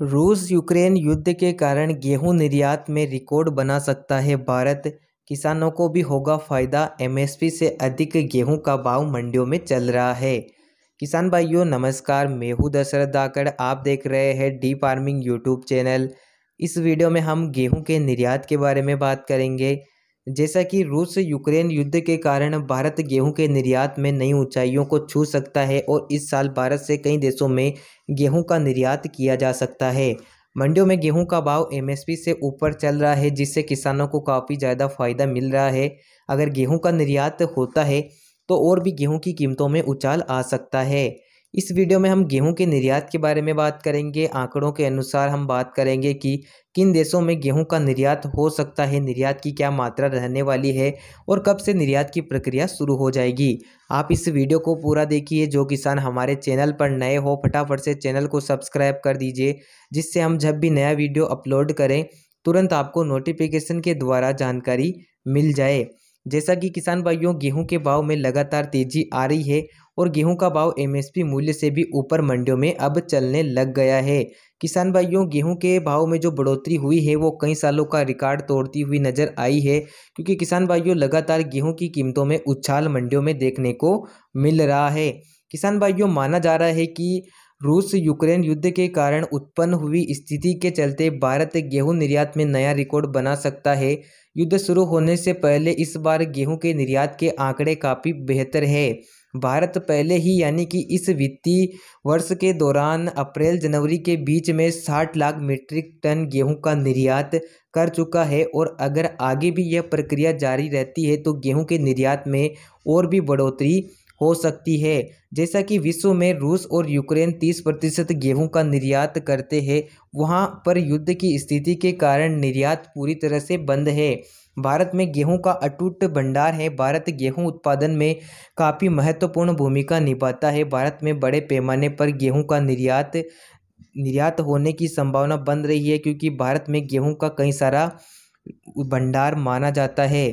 रूस यूक्रेन युद्ध के कारण गेहूं निर्यात में रिकॉर्ड बना सकता है भारत किसानों को भी होगा फायदा एमएसपी से अधिक गेहूं का भाव मंडियों में चल रहा है किसान भाइयों नमस्कार मैं हूं दशरथ दाकड़ आप देख रहे हैं डी फार्मिंग यूट्यूब चैनल इस वीडियो में हम गेहूं के निर्यात के बारे में बात करेंगे जैसा कि रूस यूक्रेन युद्ध के कारण भारत गेहूं के निर्यात में नई ऊंचाइयों को छू सकता है और इस साल भारत से कई देशों में गेहूं का निर्यात किया जा सकता है मंडियों में गेहूं का भाव एमएसपी से ऊपर चल रहा है जिससे किसानों को काफ़ी ज़्यादा फायदा मिल रहा है अगर गेहूं का निर्यात होता है तो और भी गेहूं की कीमतों में उछाल आ सकता है इस वीडियो में हम गेहूं के निर्यात के बारे में बात करेंगे आंकड़ों के अनुसार हम बात करेंगे कि किन देशों में गेहूं का निर्यात हो सकता है निर्यात की क्या मात्रा रहने वाली है और कब से निर्यात की प्रक्रिया शुरू हो जाएगी आप इस वीडियो को पूरा देखिए जो किसान हमारे चैनल पर नए हो फटाफट से चैनल को सब्सक्राइब कर दीजिए जिससे हम जब भी नया वीडियो अपलोड करें तुरंत आपको नोटिफिकेशन के द्वारा जानकारी मिल जाए जैसा कि किसान भाइयों गेहूं के भाव में लगातार तेजी आ रही है और गेहूं का भाव एमएसपी मूल्य से भी ऊपर मंडियों में अब चलने लग गया है किसान भाइयों गेहूं के भाव में जो बढ़ोतरी हुई है वो कई सालों का रिकॉर्ड तोड़ती हुई नजर आई है क्योंकि किसान भाइयों लगातार गेहूं की कीमतों में उछाल मंडियों में देखने को मिल रहा है किसान भाइयों माना जा रहा है कि रूस यूक्रेन युद्ध के कारण उत्पन्न हुई स्थिति के चलते भारत गेहूं निर्यात में नया रिकॉर्ड बना सकता है युद्ध शुरू होने से पहले इस बार गेहूं के निर्यात के आंकड़े काफ़ी बेहतर है भारत पहले ही यानी कि इस वित्तीय वर्ष के दौरान अप्रैल जनवरी के बीच में साठ लाख मीट्रिक टन गेहूं का निर्यात कर चुका है और अगर आगे भी यह प्रक्रिया जारी रहती है तो गेहूं के निर्यात में और भी बढ़ोतरी हो सकती है जैसा कि विश्व में रूस और यूक्रेन 30 प्रतिशत गेहूँ का निर्यात करते हैं वहाँ पर युद्ध की स्थिति के कारण निर्यात पूरी तरह से बंद है भारत में गेहूं का अटूट भंडार है भारत गेहूं उत्पादन में काफ़ी महत्वपूर्ण भूमिका निभाता है भारत में बड़े पैमाने पर गेहूं का निर्यात निर्यात होने की संभावना बन रही है क्योंकि भारत में गेहूं का कई सारा भंडार माना जाता है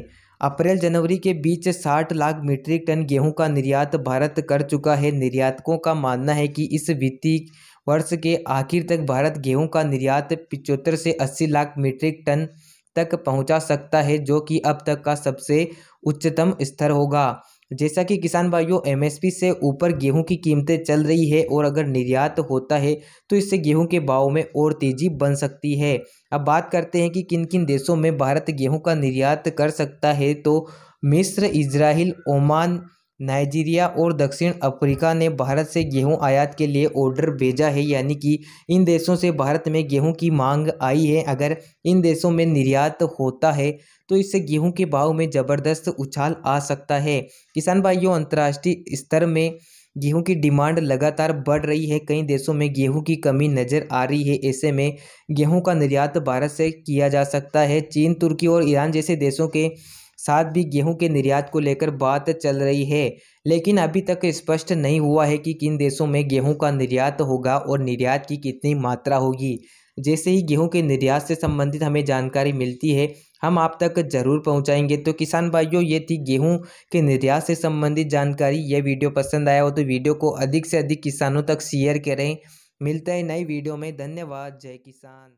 अप्रैल जनवरी के बीच 60 लाख मीट्रिक टन गेहूं का निर्यात भारत कर चुका है निर्यातकों का मानना है कि इस वित्तीय वर्ष के आखिर तक भारत गेहूं का निर्यात पिचहत्तर से 80 लाख मीट्रिक टन तक पहुंचा सकता है जो कि अब तक का सबसे उच्चतम स्तर होगा जैसा कि किसान भाइयों एमएसपी से ऊपर गेहूं की कीमतें चल रही है और अगर निर्यात होता है तो इससे गेहूं के भाव में और तेज़ी बन सकती है अब बात करते हैं कि किन किन देशों में भारत गेहूं का निर्यात कर सकता है तो मिस्र इजराइल ओमान नाइजीरिया और दक्षिण अफ्रीका ने भारत से गेहूं आयात के लिए ऑर्डर भेजा है यानी कि इन देशों से भारत में गेहूं की मांग आई है अगर इन देशों में निर्यात होता है तो इससे गेहूं के भाव में ज़बरदस्त उछाल आ सकता है किसान भाइयों अंतर्राष्ट्रीय स्तर में गेहूं की डिमांड लगातार बढ़ रही है कई देशों में गेहूं की कमी नज़र आ रही है ऐसे में गेहूं का निर्यात भारत से किया जा सकता है चीन तुर्की और ईरान जैसे देशों के साथ भी गेहूं के निर्यात को लेकर बात चल रही है लेकिन अभी तक स्पष्ट नहीं हुआ है कि किन देशों में गेहूं का निर्यात होगा और निर्यात की कितनी मात्रा होगी जैसे ही गेहूं के निर्यात से संबंधित हमें जानकारी मिलती है हम आप तक जरूर पहुंचाएंगे तो किसान भाइयों ये थी गेहूं के निर्यात से संबंधित जानकारी यह वीडियो पसंद आया हो तो वीडियो को अधिक से अधिक किसानों तक शेयर करें मिलते हैं नई वीडियो में धन्यवाद जय किसान